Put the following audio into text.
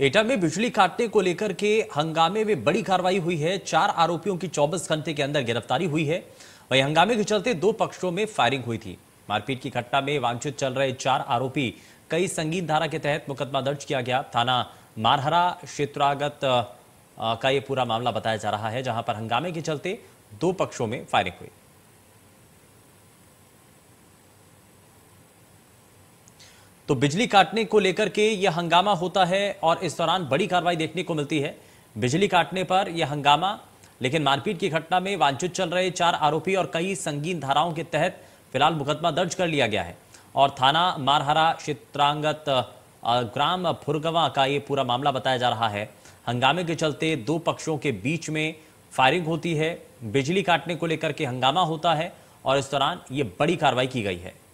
एटा में बिजली काटने को लेकर के हंगामे में बड़ी कार्रवाई हुई है चार आरोपियों की 24 घंटे के अंदर गिरफ्तारी हुई है वही हंगामे के चलते दो पक्षों में फायरिंग हुई थी मारपीट की घटना में वांछित चल रहे चार आरोपी कई संगीत धारा के तहत मुकदमा दर्ज किया गया थाना मारहरा क्षेत्रागत का ये पूरा मामला बताया जा रहा है जहां पर हंगामे के चलते दो पक्षों में फायरिंग हुई तो बिजली काटने को लेकर के यह हंगामा होता है और इस दौरान बड़ी कार्रवाई देखने को मिलती है बिजली काटने पर यह हंगामा लेकिन मारपीट की घटना में वांछित चल रहे चार आरोपी और कई संगीन धाराओं के तहत फिलहाल मुकदमा दर्ज कर लिया गया है और थाना मारहरा क्षेत्रांगत ग्राम फुरगवा का ये पूरा मामला बताया जा रहा है हंगामे के चलते दो पक्षों के बीच में फायरिंग होती है बिजली काटने को लेकर के हंगामा होता है और इस दौरान ये बड़ी कार्रवाई की गई है